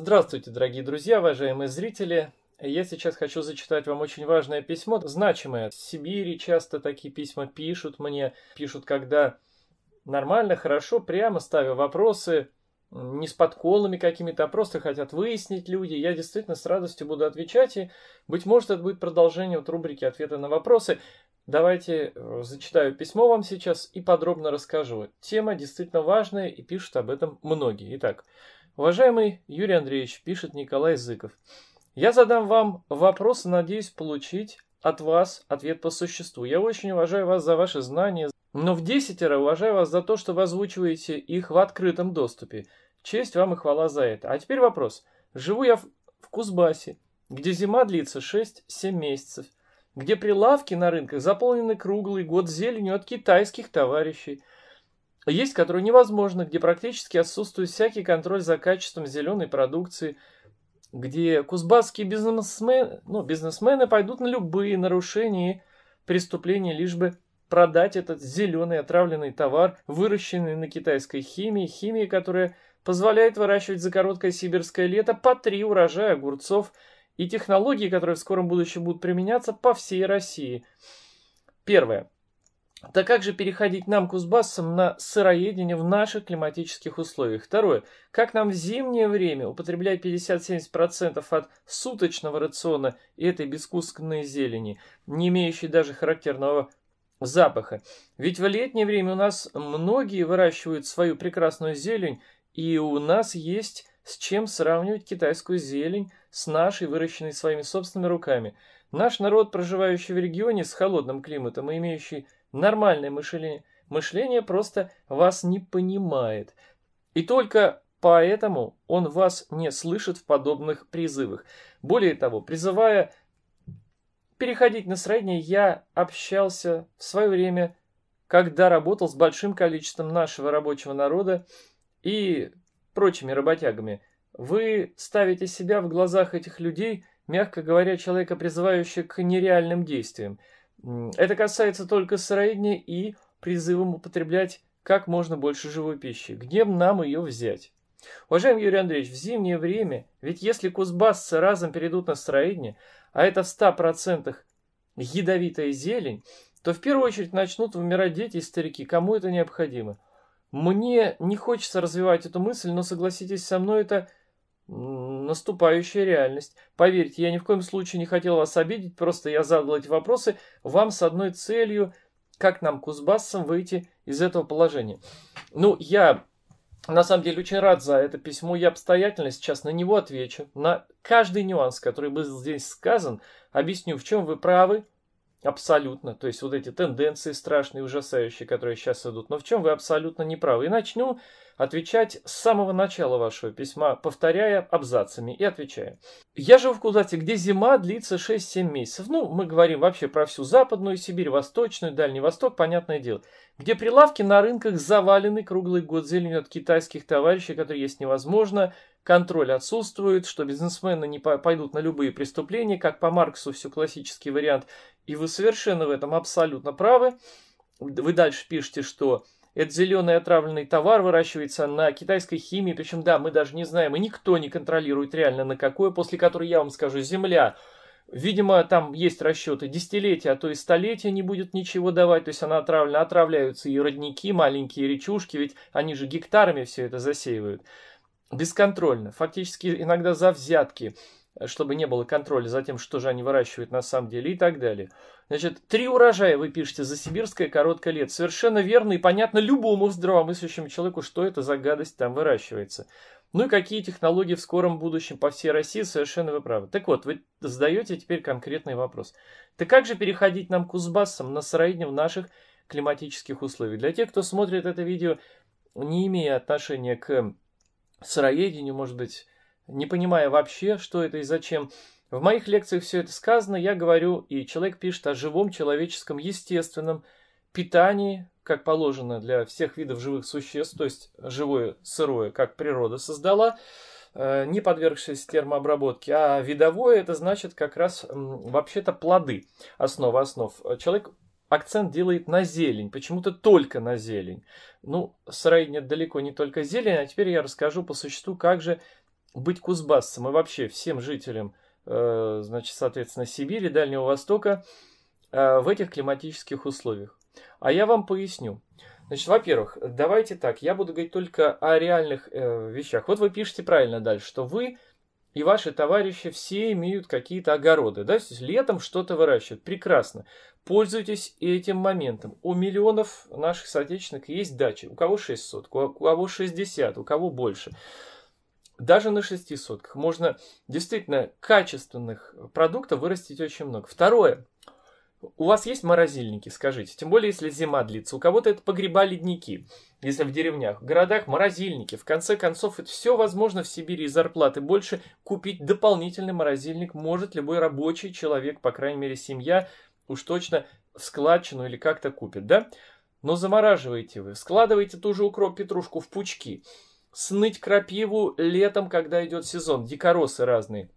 Здравствуйте, дорогие друзья, уважаемые зрители. Я сейчас хочу зачитать вам очень важное письмо, значимое. В Сибири часто такие письма пишут мне, пишут, когда нормально, хорошо, прямо ставя вопросы, не с подколами какими-то, а просто хотят выяснить люди. Я действительно с радостью буду отвечать, и, быть может, это будет продолжение вот рубрики «Ответы на вопросы». Давайте э, зачитаю письмо вам сейчас и подробно расскажу. Тема действительно важная, и пишут об этом многие. Итак, Уважаемый Юрий Андреевич, пишет Николай Зыков, я задам вам вопрос и надеюсь получить от вас ответ по существу. Я очень уважаю вас за ваши знания, но в десятеро уважаю вас за то, что вы озвучиваете их в открытом доступе. Честь вам и хвала за это. А теперь вопрос. Живу я в, в Кузбассе, где зима длится 6-7 месяцев, где прилавки на рынках заполнены круглый год зеленью от китайских товарищей – есть, которые невозможно, где практически отсутствует всякий контроль за качеством зеленой продукции, где кузбасские бизнесмены, ну, бизнесмены пойдут на любые нарушения преступления, лишь бы продать этот зеленый отравленный товар, выращенный на китайской химии, химии, которая позволяет выращивать за короткое сибирское лето по три урожая огурцов и технологии, которые в скором будущем будут применяться по всей России. Первое. Так как же переходить нам, кузбассам, на сыроедение в наших климатических условиях? Второе. Как нам в зимнее время, употреблять 50-70% от суточного рациона этой безвкусной зелени, не имеющей даже характерного запаха? Ведь в летнее время у нас многие выращивают свою прекрасную зелень, и у нас есть с чем сравнивать китайскую зелень с нашей, выращенной своими собственными руками. Наш народ, проживающий в регионе с холодным климатом и имеющий Нормальное мышление, мышление просто вас не понимает. И только поэтому он вас не слышит в подобных призывах. Более того, призывая переходить на среднее, я общался в свое время, когда работал с большим количеством нашего рабочего народа и прочими работягами. Вы ставите себя в глазах этих людей, мягко говоря, человека, призывающего к нереальным действиям – это касается только сыроедения и призывом употреблять как можно больше живой пищи. Где нам ее взять? Уважаемый Юрий Андреевич, в зимнее время, ведь если кузбассы разом перейдут на сыроедение, а это в 100% ядовитая зелень, то в первую очередь начнут вымирать дети и старики, кому это необходимо. Мне не хочется развивать эту мысль, но согласитесь со мной, это наступающая реальность. Поверьте, я ни в коем случае не хотел вас обидеть, просто я задал эти вопросы вам с одной целью, как нам, кузбассам, выйти из этого положения. Ну, я на самом деле очень рад за это письмо и обстоятельно сейчас на него отвечу. На каждый нюанс, который был здесь сказан, объясню, в чем вы правы, Абсолютно. То есть вот эти тенденции страшные, ужасающие, которые сейчас идут. Но в чем вы абсолютно не правы. И начну отвечать с самого начала вашего письма, повторяя абзацами и отвечая. Я живу в Кузате, где зима длится 6-7 месяцев. Ну, мы говорим вообще про всю Западную Сибирь, Восточную, Дальний Восток, понятное дело. Где прилавки на рынках завалены круглый год зеленью от китайских товарищей, которые есть невозможно, контроль отсутствует, что бизнесмены не пойдут на любые преступления, как по Марксу все классический вариант. И вы совершенно в этом абсолютно правы. Вы дальше пишете, что это зеленый отравленный товар выращивается на китайской химии, причем, да, мы даже не знаем, и никто не контролирует реально на какое, после которой, я вам скажу, земля Видимо, там есть расчеты десятилетия, а то и столетия не будет ничего давать, то есть она отравлена, отравляются и родники, маленькие речушки, ведь они же гектарами все это засеивают. Бесконтрольно, фактически иногда за взятки чтобы не было контроля за тем, что же они выращивают на самом деле и так далее. Значит, три урожая вы пишете за сибирское короткое лето. Совершенно верно и понятно любому здравомыслящему человеку, что это за гадость там выращивается. Ну и какие технологии в скором будущем по всей России, совершенно вы правы. Так вот, вы задаете теперь конкретный вопрос. Так как же переходить нам к Узбассам на сыроедение в наших климатических условиях? Для тех, кто смотрит это видео, не имея отношения к сыроедению, может быть, не понимая вообще, что это и зачем. В моих лекциях все это сказано, я говорю, и человек пишет о живом человеческом естественном питании, как положено для всех видов живых существ, то есть живое, сырое, как природа создала, э, не подвергшись термообработке, а видовое это значит как раз вообще-то плоды, основа основ. Человек акцент делает на зелень, почему-то только на зелень. Ну, сыроедение далеко не только зелень, а теперь я расскажу по существу, как же быть кузбассом и вообще всем жителям, э, значит, соответственно, Сибири, Дальнего Востока э, в этих климатических условиях. А я вам поясню. Значит, во-первых, давайте так, я буду говорить только о реальных э, вещах. Вот вы пишете правильно дальше, что вы и ваши товарищи все имеют какие-то огороды, да, то есть летом что-то выращивают, прекрасно. Пользуйтесь этим моментом. У миллионов наших соотечественников есть дачи, у кого соток? у кого 60, у кого больше даже на 6 сотках можно действительно качественных продуктов вырастить очень много. Второе. У вас есть морозильники, скажите. Тем более, если зима длится. У кого-то это погреба ледники, если в деревнях. В городах морозильники. В конце концов, это все возможно в Сибири и зарплаты больше. Купить дополнительный морозильник может любой рабочий человек, по крайней мере, семья уж точно в складчину или как-то купит, да? Но замораживаете вы, складываете ту же укроп-петрушку в пучки – сныть крапиву летом, когда идет сезон, дикоросы разные.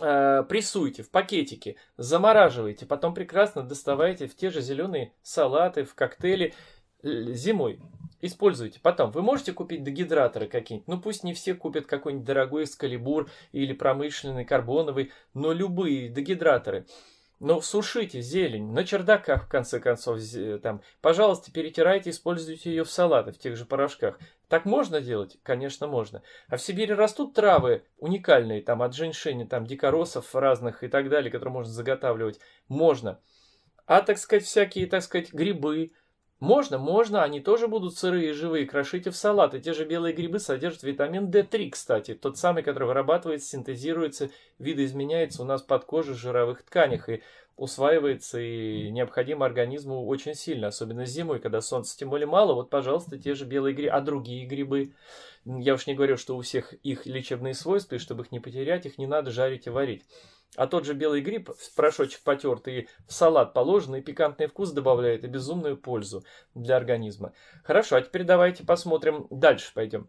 Э, прессуйте в пакетике, замораживайте, потом прекрасно доставайте в те же зеленые салаты, в коктейли зимой. Используйте. Потом, вы можете купить дегидраторы какие-нибудь, ну пусть не все купят какой-нибудь дорогой эскалибур или промышленный карбоновый, но любые дегидраторы. Ну, сушите зелень, на чердаках, в конце концов, э, там, пожалуйста, перетирайте, используйте ее в салаты, в тех же порошках. Так можно делать? Конечно, можно. А в Сибири растут травы уникальные, там, от женьшени, там, дикоросов разных и так далее, которые можно заготавливать. Можно. А, так сказать, всякие, так сказать, грибы, можно, можно, они тоже будут сырые и живые, крошите в салат. И те же белые грибы содержат витамин D3, кстати, тот самый, который вырабатывается, синтезируется, видоизменяется у нас под кожей в жировых тканях и усваивается и необходимо организму очень сильно, особенно зимой, когда солнца тем более мало. Вот, пожалуйста, те же белые грибы, а другие грибы. Я уж не говорю, что у всех их лечебные свойства, и чтобы их не потерять, их не надо жарить и варить. А тот же белый гриб, порошочек потертый, в салат положенный пикантный вкус добавляет, и безумную пользу для организма. Хорошо, а теперь давайте посмотрим, дальше пойдем.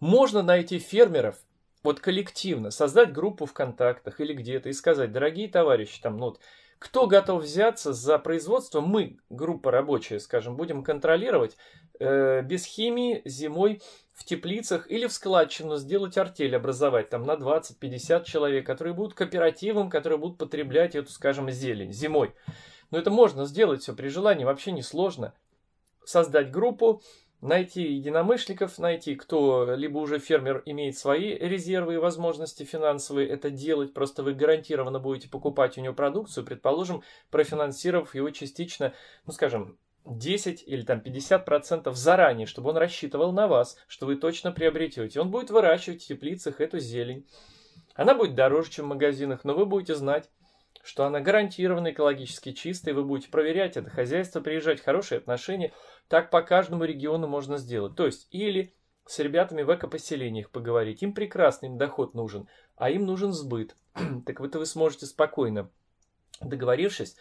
Можно найти фермеров, вот коллективно, создать группу в контактах или где-то и сказать, дорогие товарищи, там, ну, вот, кто готов взяться за производство, мы, группа рабочая, скажем, будем контролировать э, без химии зимой в теплицах или в складчину сделать артель, образовать там на 20-50 человек, которые будут кооперативом, которые будут потреблять эту, скажем, зелень зимой. Но это можно сделать все при желании, вообще не сложно. Создать группу, найти единомышленников, найти кто, либо уже фермер имеет свои резервы и возможности финансовые это делать, просто вы гарантированно будете покупать у него продукцию, предположим, профинансировав его частично, ну скажем, 10 или там 50% заранее, чтобы он рассчитывал на вас, что вы точно приобретете. Он будет выращивать в теплицах эту зелень. Она будет дороже, чем в магазинах, но вы будете знать, что она гарантированно экологически чистая, вы будете проверять это хозяйство, приезжать, хорошие отношения. Так по каждому региону можно сделать. То есть или с ребятами в экопоселениях поговорить. Им прекрасный им доход нужен, а им нужен сбыт. так вот вы сможете спокойно, договорившись,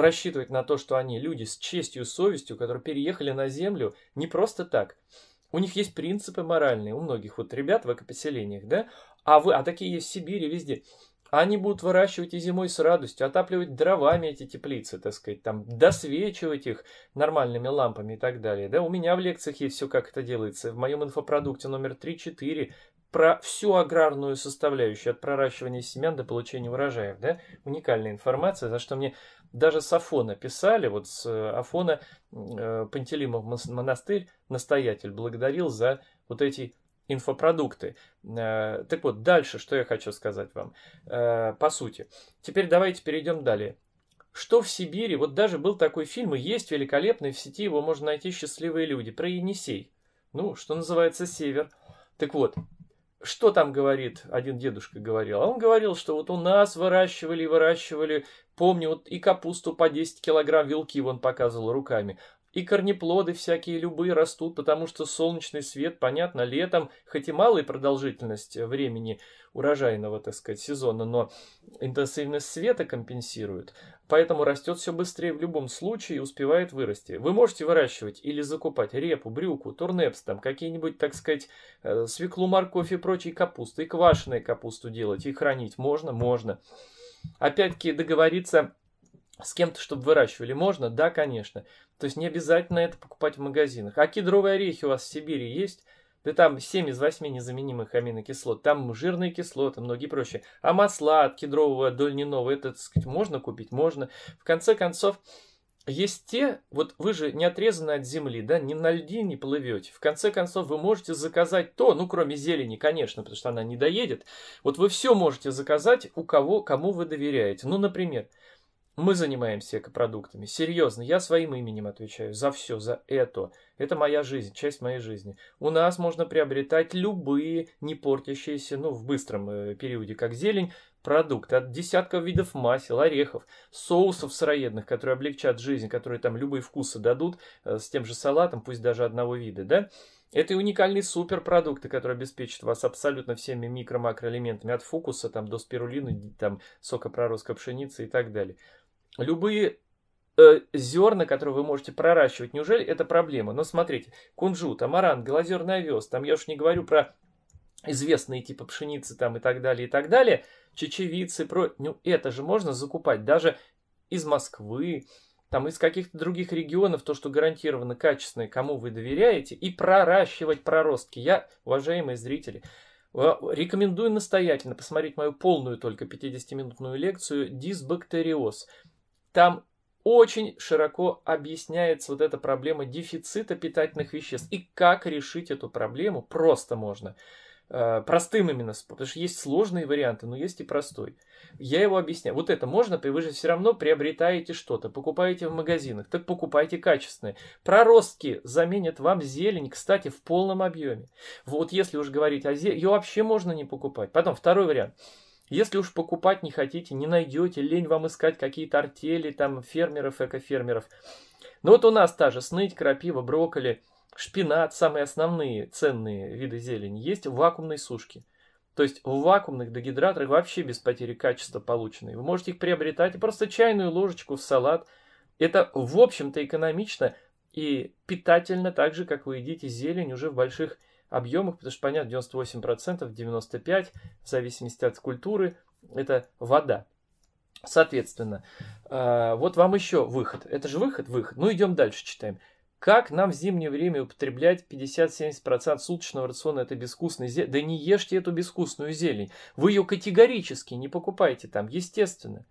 рассчитывать на то, что они люди с честью и совестью, которые переехали на землю не просто так. У них есть принципы моральные, у многих вот ребят в экопоселениях, да? А, вы, а такие есть в Сибири, везде. Они будут выращивать и зимой с радостью, отапливать дровами эти теплицы, так сказать, там, досвечивать их нормальными лампами и так далее. Да, у меня в лекциях есть все, как это делается. В моем инфопродукте номер 3-4 про всю аграрную составляющую, от проращивания семян до получения урожаев, да, уникальная информация, за что мне даже с Афона писали, вот с э, Афона э, Пантелимов монастырь, настоятель, благодарил за вот эти инфопродукты. Э, так вот, дальше, что я хочу сказать вам, э, по сути. Теперь давайте перейдем далее. Что в Сибири? Вот даже был такой фильм, и есть великолепный, в сети его можно найти «Счастливые люди», про Енисей. Ну, что называется, север. Так вот, что там говорит, один дедушка говорил, а он говорил, что вот у нас выращивали и выращивали, помню, вот и капусту по 10 килограмм, вилки вон показывал руками, и корнеплоды всякие любые растут, потому что солнечный свет, понятно, летом, хоть и малая продолжительность времени урожайного, так сказать, сезона, но интенсивность света компенсирует. Поэтому растет все быстрее в любом случае и успевает вырасти. Вы можете выращивать или закупать репу, брюку, турнепс, там какие-нибудь, так сказать, э, свеклу, морковь и прочие капусты, и квашеную капусту делать, и хранить можно, можно. Опять-таки договориться с кем-то, чтобы выращивали. Можно? Да, конечно. То есть не обязательно это покупать в магазинах. А кедровые орехи у вас в Сибири есть? Да там 7 из 8 незаменимых аминокислот. Там жирные кислоты, многие прочие. А масла от кедрового до льняного, это, так сказать, можно купить? Можно. В конце концов, есть те, вот вы же не отрезаны от земли, да, ни на льдине не плывете. В конце концов, вы можете заказать то, ну, кроме зелени, конечно, потому что она не доедет. Вот вы все можете заказать у кого, кому вы доверяете. Ну, например, мы занимаемся экопродуктами. Серьезно, я своим именем отвечаю за все, за это. Это моя жизнь, часть моей жизни. У нас можно приобретать любые не портящиеся, ну, в быстром э, периоде, как зелень, продукты от десятков видов масел, орехов, соусов сыроедных, которые облегчат жизнь, которые там любые вкусы дадут э, с тем же салатом, пусть даже одного вида, да? Это и уникальные суперпродукты, которые обеспечат вас абсолютно всеми микро-макроэлементами, от фукуса там, до спирулины, там, сока проростка пшеницы и так далее любые э, зерна, которые вы можете проращивать, неужели это проблема? Но смотрите, кунжут, амаран, белозерный овес, там я уж не говорю про известные типа пшеницы там и так далее, и так далее, чечевицы, про... ну это же можно закупать даже из Москвы, там из каких-то других регионов, то, что гарантированно качественное, кому вы доверяете, и проращивать проростки. Я, уважаемые зрители, э, рекомендую настоятельно посмотреть мою полную только 50-минутную лекцию «Дисбактериоз». Там очень широко объясняется вот эта проблема дефицита питательных веществ и как решить эту проблему просто можно. Э, простым именно, потому что есть сложные варианты, но есть и простой. Я его объясняю. Вот это можно, вы же все равно приобретаете что-то, покупаете в магазинах, так покупайте качественные. Проростки заменят вам зелень, кстати, в полном объеме. Вот если уж говорить о зелени, ее вообще можно не покупать. Потом второй вариант – если уж покупать не хотите, не найдете, лень вам искать какие-то артели, там, фермеров, экофермеров. Но вот у нас та же сныть, крапива, брокколи, шпинат, самые основные ценные виды зелени, есть в вакуумной сушке. То есть в вакуумных дегидраторах вообще без потери качества полученные. Вы можете их приобретать и просто чайную ложечку в салат. Это, в общем-то, экономично и питательно так же, как вы едите зелень уже в больших объемах, потому что, понятно, 98%, 95%, в зависимости от культуры, это вода. Соответственно, э, вот вам еще выход. Это же выход, выход. Ну, идем дальше, читаем. Как нам в зимнее время употреблять 50-70% суточного рациона этой безвкусной зелени? Да не ешьте эту безвкусную зелень. Вы ее категорически не покупайте там, естественно.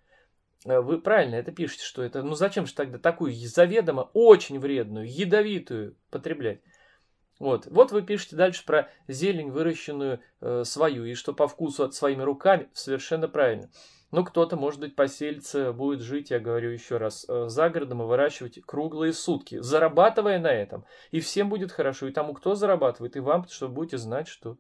Э, вы правильно это пишете, что это... Ну зачем же тогда такую заведомо очень вредную, ядовитую потреблять? Вот. вот вы пишете дальше про зелень, выращенную э, свою, и что по вкусу от своими руками, совершенно правильно. Ну, кто-то, может быть, поселится, будет жить, я говорю еще раз, э, за городом и выращивать круглые сутки, зарабатывая на этом. И всем будет хорошо, и тому, кто зарабатывает, и вам, чтобы вы будете знать, что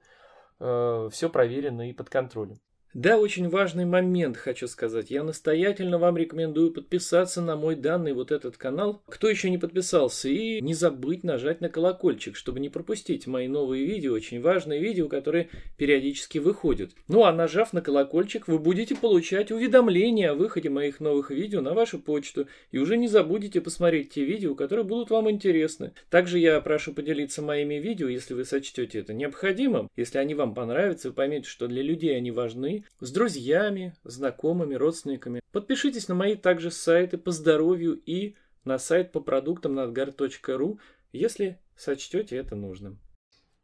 э, все проверено и под контролем. Да, очень важный момент хочу сказать. Я настоятельно вам рекомендую подписаться на мой данный вот этот канал, кто еще не подписался, и не забыть нажать на колокольчик, чтобы не пропустить мои новые видео, очень важные видео, которые периодически выходят. Ну а нажав на колокольчик, вы будете получать уведомления о выходе моих новых видео на вашу почту, и уже не забудете посмотреть те видео, которые будут вам интересны. Также я прошу поделиться моими видео, если вы сочтете это необходимым, если они вам понравятся, вы поймете, что для людей они важны, с друзьями, знакомыми, родственниками. Подпишитесь на мои также сайты по здоровью и на сайт по продуктам надгар.ру, если сочтете это нужным.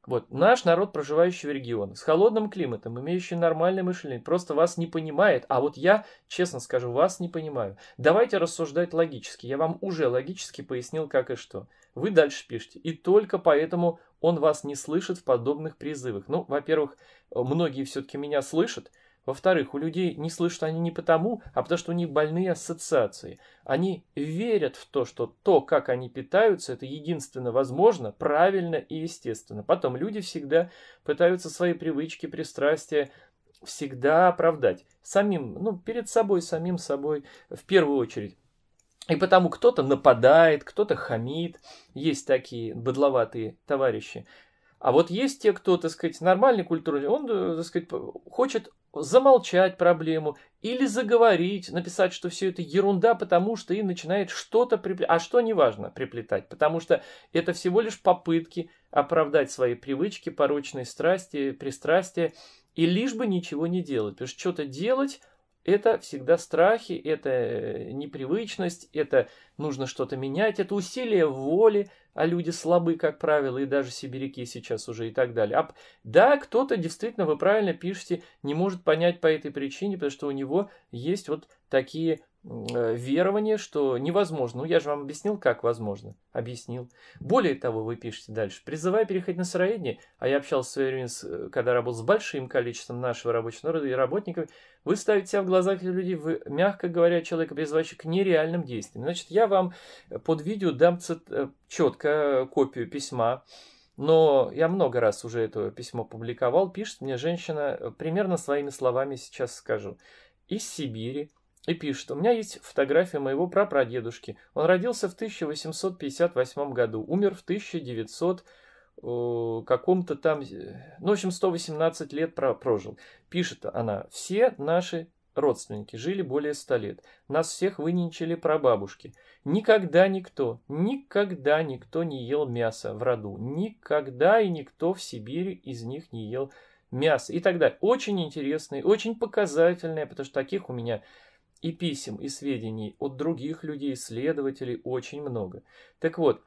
Вот, наш народ, проживающий в регионах, с холодным климатом, имеющий нормальное мышление, просто вас не понимает, а вот я, честно скажу, вас не понимаю. Давайте рассуждать логически. Я вам уже логически пояснил, как и что. Вы дальше пишете. И только поэтому он вас не слышит в подобных призывах. Ну, во-первых, э, многие все-таки меня слышат, во-вторых, у людей не слышат они не потому, а потому что у них больные ассоциации. Они верят в то, что то, как они питаются, это единственно возможно, правильно и естественно. Потом люди всегда пытаются свои привычки, пристрастия всегда оправдать. Самим, ну, перед собой, самим собой, в первую очередь. И потому кто-то нападает, кто-то хамит. Есть такие бодловатые товарищи. А вот есть те, кто, так сказать, нормальный культурный, он, э, так сказать, хочет замолчать проблему или заговорить, написать, что все это ерунда, потому что и начинает что-то приплетать, а что неважно приплетать, потому что это всего лишь попытки оправдать свои привычки, порочные страсти, пристрастия, и лишь бы ничего не делать, потому что что-то делать это всегда страхи, это э, непривычность, это нужно что-то менять, это усилие воли, а люди слабы, как правило, и даже сибиряки сейчас уже и так далее. А, да, кто-то действительно, вы правильно пишете, не может понять по этой причине, потому что у него есть вот такие Э, верование, что невозможно. Ну, я же вам объяснил, как возможно. Объяснил. Более того, вы пишете дальше. призываю переходить на сыроедение, а я общался в свое время, с, э, когда работал с большим количеством нашего рабочего народа и работников, вы ставите себя в глазах людей, вы, мягко говоря, человека, призывающего к нереальным действиям. Значит, я вам под видео дам цит, э, четко копию письма, но я много раз уже это письмо публиковал. Пишет мне женщина, примерно своими словами сейчас скажу. Из Сибири, и пишет, у меня есть фотография моего прапрадедушки. Он родился в 1858 году, умер в 1900 э, каком-то там, э, ну, в общем, 118 лет прожил. Пишет она, все наши родственники жили более 100 лет. Нас всех выненчили прабабушки. Никогда никто, никогда никто не ел мясо в роду. Никогда и никто в Сибири из них не ел мясо и так далее. Очень интересные, очень показательные, потому что таких у меня и писем, и сведений от других людей, следователей очень много. Так вот,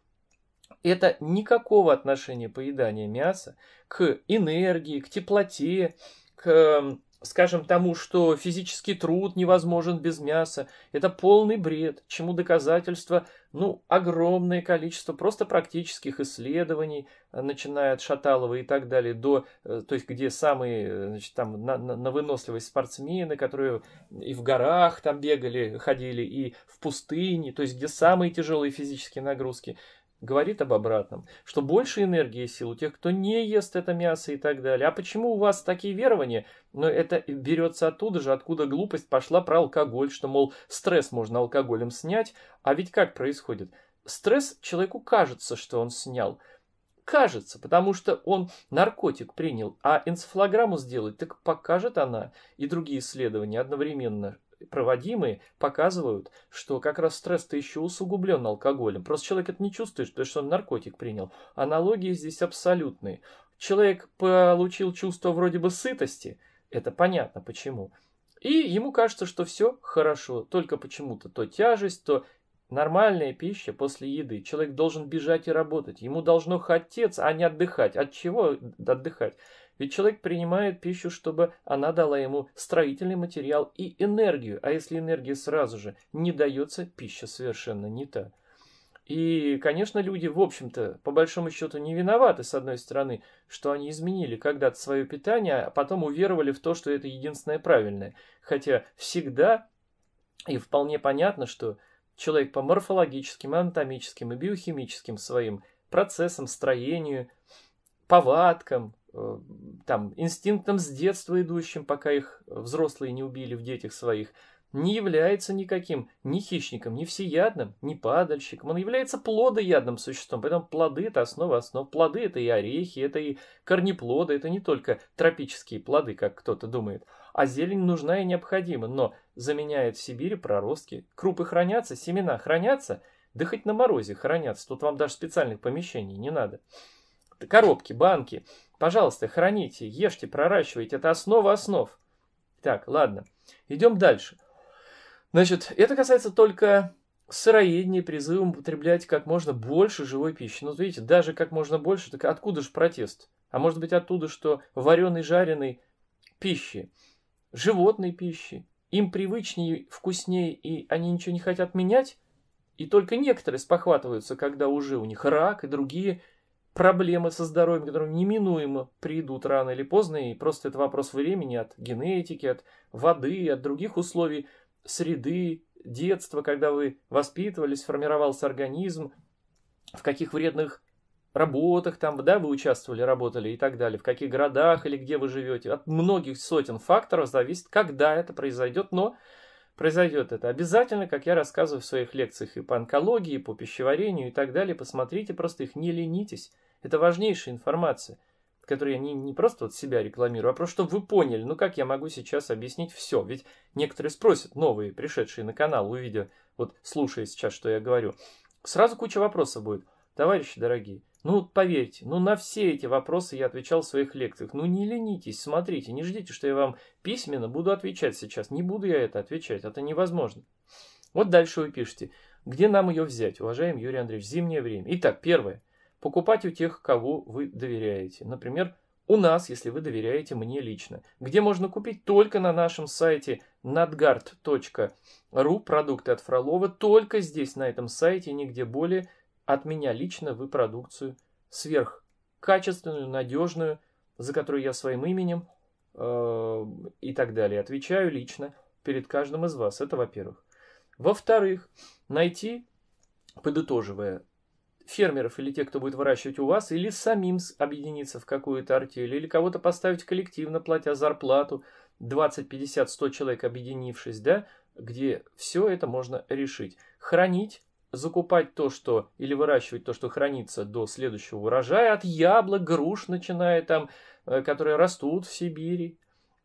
это никакого отношения поедания мяса к энергии, к теплоте, к эм, скажем, тому, что физический труд невозможен без мяса. Это полный бред, чему доказательство, ну, огромное количество просто практических исследований, э, начиная от Шаталова и так далее, до, э, то есть, где самые, э, значит, там, на, на выносливость спортсмены, которые и в горах там бегали, ходили, и в пустыне, то есть, где самые тяжелые физические нагрузки говорит об обратном, что больше энергии и сил у тех, кто не ест это мясо и так далее. А почему у вас такие верования? Но это берется оттуда же, откуда глупость пошла про алкоголь, что, мол, стресс можно алкоголем снять. А ведь как происходит? Стресс человеку кажется, что он снял. Кажется, потому что он наркотик принял, а энцефалограмму сделать, так покажет она и другие исследования одновременно, проводимые показывают, что как раз стресс-то еще усугублен алкоголем. Просто человек это не чувствует, потому что он наркотик принял. Аналогии здесь абсолютные. Человек получил чувство вроде бы сытости, это понятно почему. И ему кажется, что все хорошо, только почему-то то тяжесть, то нормальная пища после еды. Человек должен бежать и работать. Ему должно хотеться, а не отдыхать. От чего отдыхать? Ведь человек принимает пищу, чтобы она дала ему строительный материал и энергию. А если энергия сразу же не дается, пища совершенно не та. И, конечно, люди, в общем-то, по большому счету не виноваты, с одной стороны, что они изменили когда-то свое питание, а потом уверовали в то, что это единственное правильное. Хотя всегда и вполне понятно, что человек по морфологическим, анатомическим и биохимическим своим процессам, строению, повадкам, Э, там, инстинктом с детства идущим, пока их взрослые не убили в детях своих, не является никаким ни хищником, ни всеядным, ни падальщиком. Он является плодоядным существом. Поэтому плоды – это основа основ. Плоды – это и орехи, это и корнеплоды, это не только тропические плоды, как кто-то думает. А зелень нужна и необходима, но заменяет в Сибири проростки. Крупы хранятся, семена хранятся, да хоть на морозе хранятся. Тут вам даже специальных помещений не надо. Коробки, банки – Пожалуйста, храните, ешьте, проращивайте. Это основа основ. Так, ладно. Идем дальше. Значит, это касается только сыроедения, призывом употреблять как можно больше живой пищи. Ну, видите, даже как можно больше, так откуда же протест? А может быть оттуда, что вареной, жареной пищи, животной пищи, им привычнее, вкуснее, и они ничего не хотят менять? И только некоторые спохватываются, когда уже у них рак и другие проблемы со здоровьем, которые неминуемо придут рано или поздно, и просто это вопрос времени от генетики, от воды, от других условий среды, детства, когда вы воспитывались, формировался организм, в каких вредных работах там, да, вы участвовали, работали и так далее, в каких городах или где вы живете. От многих сотен факторов зависит, когда это произойдет, но произойдет это. Обязательно, как я рассказываю в своих лекциях и по онкологии, и по пищеварению и так далее, посмотрите просто их, не ленитесь. Это важнейшая информация, которую я не, не просто от себя рекламирую, а просто чтобы вы поняли, ну как я могу сейчас объяснить все. Ведь некоторые спросят, новые, пришедшие на канал, увидя, вот слушая сейчас, что я говорю. Сразу куча вопросов будет. Товарищи дорогие, ну, поверьте, ну на все эти вопросы я отвечал в своих лекциях. Ну не ленитесь, смотрите, не ждите, что я вам письменно буду отвечать сейчас. Не буду я это отвечать, это невозможно. Вот дальше вы пишете. Где нам ее взять, уважаемый Юрий Андреевич? Зимнее время. Итак, первое. Покупать у тех, кого вы доверяете. Например, у нас, если вы доверяете мне лично. Где можно купить? Только на нашем сайте надгард.ру Продукты от Фролова. Только здесь, на этом сайте, нигде более от меня лично вы продукцию сверхкачественную, надежную, за которую я своим именем э, и так далее отвечаю лично перед каждым из вас. Это во-первых. Во-вторых, найти, подытоживая, фермеров или те, кто будет выращивать у вас, или самим объединиться в какую-то артель, или кого-то поставить коллективно, платя зарплату, 20, 50, 100 человек объединившись, да, где все это можно решить. Хранить закупать то, что, или выращивать то, что хранится до следующего урожая, от яблок, груш, начиная там, э, которые растут в Сибири,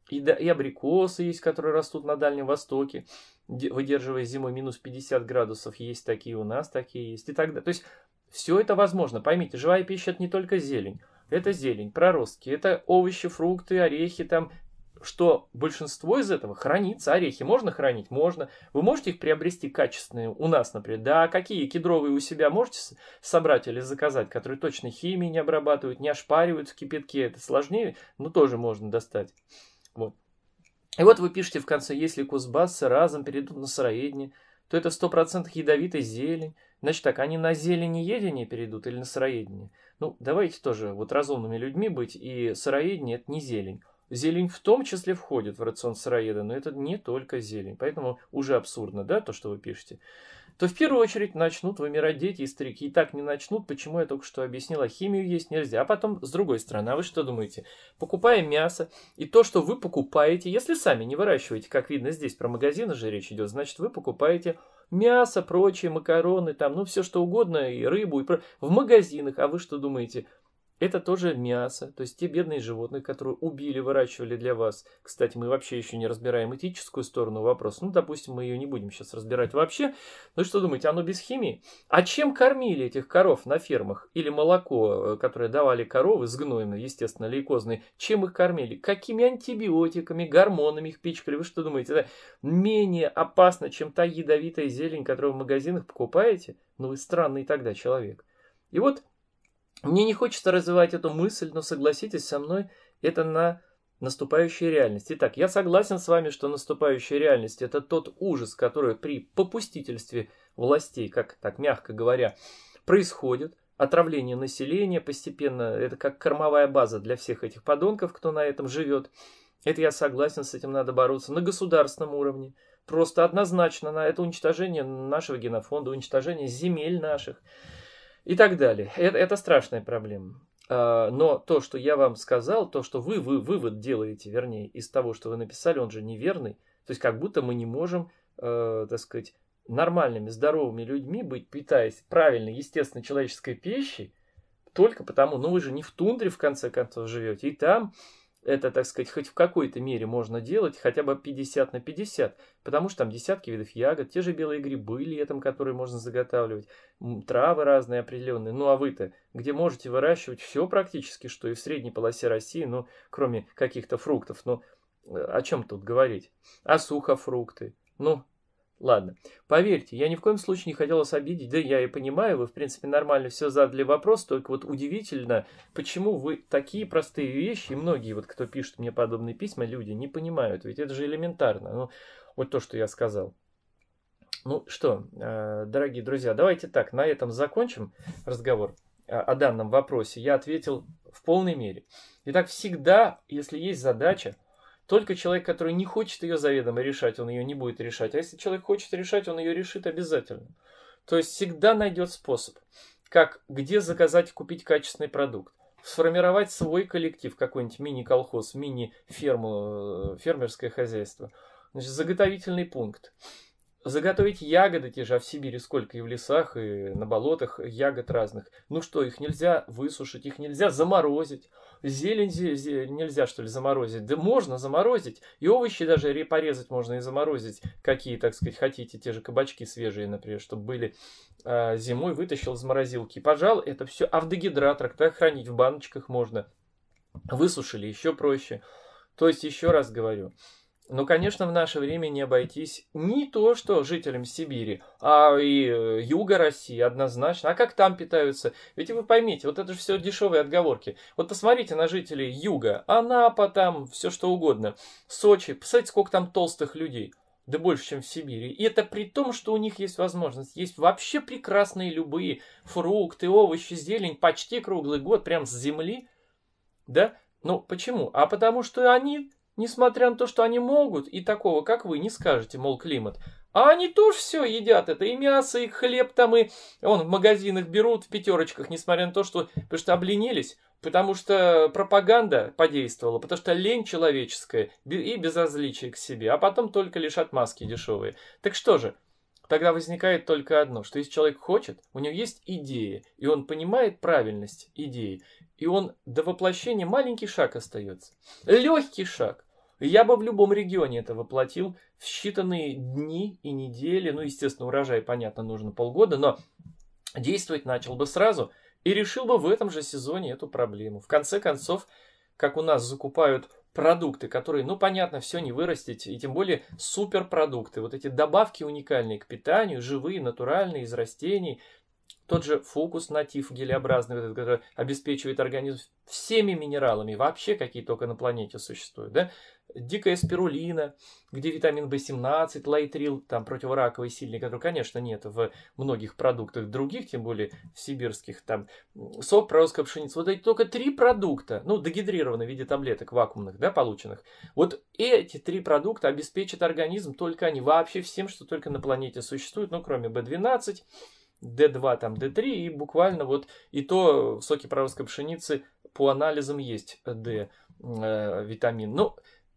и, да, и абрикосы есть, которые растут на Дальнем Востоке, выдерживая зимой минус 50 градусов, есть такие у нас, такие есть и так далее. То есть все это возможно. Поймите, живая пища это не только зелень. Это зелень, проростки, это овощи, фрукты, орехи, там, что большинство из этого хранится. Орехи можно хранить? Можно. Вы можете их приобрести качественные у нас, например. Да, какие кедровые у себя можете собрать или заказать, которые точно химии не обрабатывают, не ошпаривают в кипятке. Это сложнее, но тоже можно достать. Вот. И вот вы пишете в конце, если кузбассы разом перейдут на сыроедение, то это 100% ядовитая зелень. Значит так, они на зеленеедение перейдут или на сыроедение? Ну, давайте тоже вот разумными людьми быть, и сыроедение – это не зелень. Зелень в том числе входит в рацион сыроеда, но это не только зелень. Поэтому уже абсурдно, да, то, что вы пишете. То в первую очередь начнут вымирать дети и старики. И так не начнут, почему я только что объяснила, химию есть нельзя. А потом, с другой стороны, а вы что думаете? Покупая мясо, и то, что вы покупаете, если сами не выращиваете, как видно здесь, про магазины же речь идет, значит, вы покупаете мясо, прочие макароны, там, ну, все что угодно, и рыбу, и про... в магазинах. А вы что думаете? Это тоже мясо, то есть те бедные животные, которые убили, выращивали для вас. Кстати, мы вообще еще не разбираем этическую сторону вопроса. Ну, допустим, мы ее не будем сейчас разбирать вообще. Ну, что думаете, оно без химии? А чем кормили этих коров на фермах? Или молоко, э, которое давали коровы с гноем, естественно, лейкозные, чем их кормили? Какими антибиотиками, гормонами их пичкали? Вы что думаете, это менее опасно, чем та ядовитая зелень, которую вы в магазинах покупаете? Ну, вы странный тогда человек. И вот мне не хочется развивать эту мысль, но согласитесь со мной, это на наступающая реальность. Итак, я согласен с вами, что наступающая реальность – это тот ужас, который при попустительстве властей, как так мягко говоря, происходит. Отравление населения постепенно, это как кормовая база для всех этих подонков, кто на этом живет. Это я согласен, с этим надо бороться на государственном уровне. Просто однозначно на это уничтожение нашего генофонда, уничтожение земель наших – и так далее. Э, это, это страшная проблема. А, но то, что я вам сказал, то, что вы, вы вывод делаете, вернее, из того, что вы написали, он же неверный. То есть как будто мы не можем, э, так сказать, нормальными, здоровыми людьми быть, питаясь правильной, естественно, человеческой пищей, только потому, ну вы же не в тундре, в конце концов, живете, и там это, так сказать, хоть в какой-то мере можно делать, хотя бы 50 на 50, потому что там десятки видов ягод, те же белые грибы летом, которые можно заготавливать, травы разные определенные. Ну а вы-то, где можете выращивать все практически, что и в средней полосе России, ну, кроме каких-то фруктов, ну, э, о чем тут говорить? А сухофрукты, ну, Ладно. Поверьте, я ни в коем случае не хотел вас обидеть. Да, я и понимаю, вы, в принципе, нормально все задали вопрос. Только вот удивительно, почему вы такие простые вещи, и многие, вот кто пишет мне подобные письма, люди не понимают. Ведь это же элементарно. Ну, вот то, что я сказал. Ну что, э, дорогие друзья, давайте так, на этом закончим разговор э, о данном вопросе. Я ответил в полной мере. Итак, всегда, если есть задача, только человек, который не хочет ее заведомо решать, он ее не будет решать. А если человек хочет решать, он ее решит обязательно. То есть всегда найдет способ, как где заказать купить качественный продукт сформировать свой коллектив, какой-нибудь мини-колхоз, мини-ферму, э, фермерское хозяйство. Значит, заготовительный пункт. Заготовить ягоды те же, а в Сибири сколько и в лесах, и на болотах ягод разных. Ну что, их нельзя высушить, их нельзя заморозить зелень нельзя, что ли, заморозить? Да можно заморозить. И овощи даже порезать можно и заморозить. Какие, так сказать, хотите, те же кабачки свежие, например, чтобы были э, зимой, вытащил из морозилки. Пожалуй, это все а в автогидратор, так хранить в баночках можно. Высушили еще проще. То есть, еще раз говорю, ну, конечно, в наше время не обойтись не то, что жителям Сибири, а и э, юга России однозначно. А как там питаются? Ведь вы поймите, вот это же все дешевые отговорки. Вот посмотрите на жителей юга, Анапа там, все что угодно, Сочи. Посмотрите, сколько там толстых людей. Да больше, чем в Сибири. И это при том, что у них есть возможность. Есть вообще прекрасные любые фрукты, овощи, зелень почти круглый год, прям с земли. Да? Ну, почему? А потому что они Несмотря на то, что они могут, и такого, как вы, не скажете, мол, климат. А они тоже все едят, это и мясо, и хлеб там, и он в магазинах берут в пятерочках, несмотря на то, что, потому что обленились, потому что пропаганда подействовала, потому что лень человеческая и безразличие к себе, а потом только лишь отмазки дешевые. Так что же, тогда возникает только одно, что если человек хочет, у него есть идея, и он понимает правильность идеи, и он до воплощения маленький шаг остается, легкий шаг, я бы в любом регионе это воплотил в считанные дни и недели. Ну, естественно, урожай, понятно, нужно полгода, но действовать начал бы сразу и решил бы в этом же сезоне эту проблему. В конце концов, как у нас закупают продукты, которые, ну, понятно, все не вырастить, и тем более суперпродукты, вот эти добавки уникальные к питанию, живые, натуральные, из растений, тот же фокус натив гелеобразный, который обеспечивает организм всеми минералами, вообще какие только на планете существуют, да? дикая спирулина, где витамин В17, лайтрил, там противораковый сильный, который, конечно, нет в многих продуктах других, тем более в сибирских, там сок проросская пшеница. Вот эти только три продукта, ну, дегидрированные в виде таблеток вакуумных, да, полученных. Вот эти три продукта обеспечат организм только они, вообще всем, что только на планете существует, ну, кроме B12, D2, там, D3, и буквально вот и то соки соке пшеницы по анализам есть D э, витамин. Ну,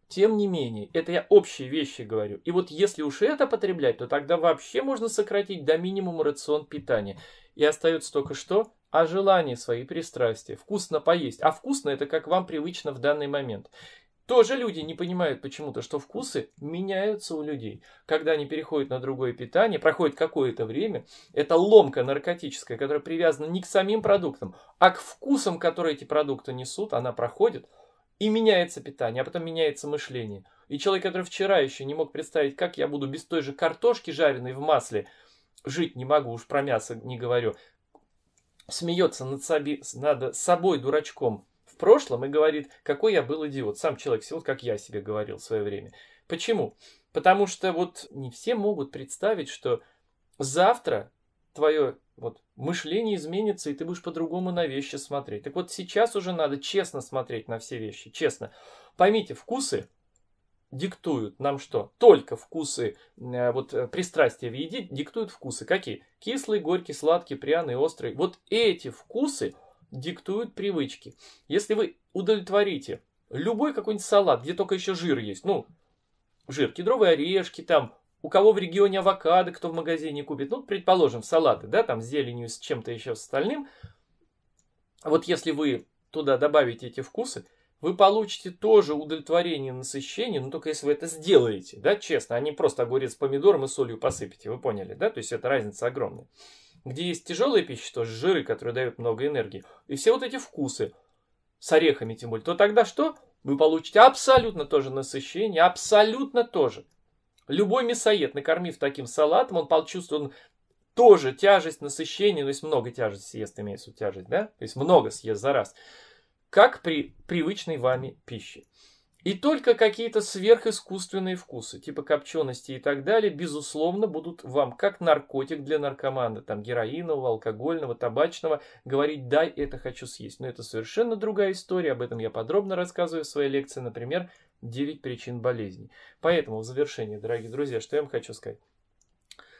тем не менее, это я общие вещи говорю. И вот если уж это потреблять, то тогда вообще можно сократить до минимума рацион питания. И остается только что? А желание свои пристрастия. Вкусно поесть. А вкусно это как вам привычно в данный момент. Тоже люди не понимают почему-то, что вкусы меняются у людей. Когда они переходят на другое питание, проходит какое-то время, это ломка наркотическая, которая привязана не к самим продуктам, а к вкусам, которые эти продукты несут, она проходит – и меняется питание, а потом меняется мышление. И человек, который вчера еще не мог представить, как я буду без той же картошки жареной в масле, жить не могу, уж про мясо не говорю, смеется над, соби, над собой дурачком в прошлом и говорит, какой я был идиот. Сам человек сел, как я себе говорил в свое время. Почему? Потому что вот не все могут представить, что завтра твое вот мышление изменится, и ты будешь по-другому на вещи смотреть. Так вот сейчас уже надо честно смотреть на все вещи, честно. Поймите, вкусы диктуют нам что? Только вкусы, э, вот э, пристрастия в еде диктуют вкусы. Какие? Кислый, горький, сладкий, пряный, острый. Вот эти вкусы диктуют привычки. Если вы удовлетворите любой какой-нибудь салат, где только еще жир есть, ну, жир, кедровые орешки, там, у кого в регионе авокадо, кто в магазине купит, ну, предположим, салаты, да, там с зеленью, с чем-то еще с остальным. Вот если вы туда добавите эти вкусы, вы получите тоже удовлетворение, насыщение, но только если вы это сделаете, да, честно, а не просто огурец с помидором и солью посыпете, вы поняли, да, то есть это разница огромная. Где есть тяжелая пища, то жиры, которые дают много энергии, и все вот эти вкусы, с орехами тем более, то тогда что? Вы получите абсолютно тоже насыщение, абсолютно тоже Любой мясоед, накормив таким салатом, он почувствует тоже тяжесть, насыщение, ну, то есть много тяжести съест, имеется в виду тяжесть, да? То есть много съест за раз. Как при привычной вами пище. И только какие-то сверхискусственные вкусы, типа копчености и так далее, безусловно, будут вам, как наркотик для наркомана, там, героинового, алкогольного, табачного, говорить «дай, это хочу съесть». Но это совершенно другая история, об этом я подробно рассказываю в своей лекции, например, 9 причин болезней. Поэтому в завершение, дорогие друзья, что я вам хочу сказать.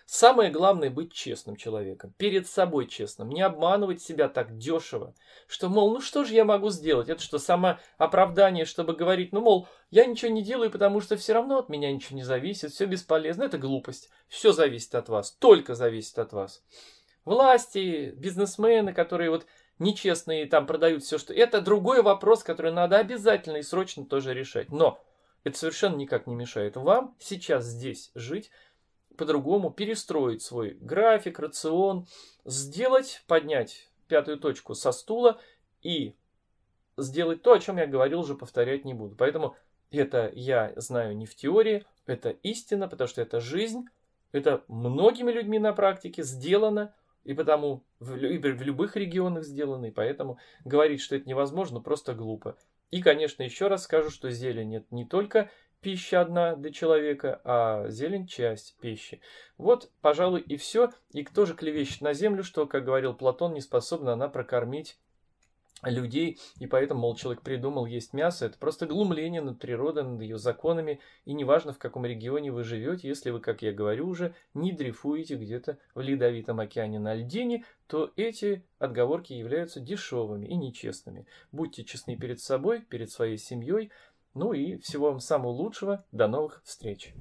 Самое главное быть честным человеком, перед собой честным, не обманывать себя так дешево, что, мол, ну что же я могу сделать? Это что, самое оправдание, чтобы говорить, ну, мол, я ничего не делаю, потому что все равно от меня ничего не зависит, все бесполезно, это глупость. Все зависит от вас, только зависит от вас. Власти, бизнесмены, которые вот нечестные, там продают все, что... Это другой вопрос, который надо обязательно и срочно тоже решать. Но это совершенно никак не мешает вам сейчас здесь жить, по-другому перестроить свой график, рацион, сделать, поднять пятую точку со стула и сделать то, о чем я говорил, уже повторять не буду. Поэтому это я знаю не в теории, это истина, потому что это жизнь, это многими людьми на практике сделано – и потому в, в любых регионах сделаны, поэтому говорить, что это невозможно, просто глупо. И, конечно, еще раз скажу, что зелень это не только пища одна для человека, а зелень часть пищи. Вот, пожалуй, и все. И кто же клевещет на землю, что, как говорил Платон, не способна она прокормить людей, и поэтому, мол, человек придумал есть мясо, это просто глумление над природой, над ее законами, и неважно, в каком регионе вы живете, если вы, как я говорю уже, не дрейфуете где-то в Ледовитом океане на льдине, то эти отговорки являются дешевыми и нечестными. Будьте честны перед собой, перед своей семьей, ну и всего вам самого лучшего, до новых встреч!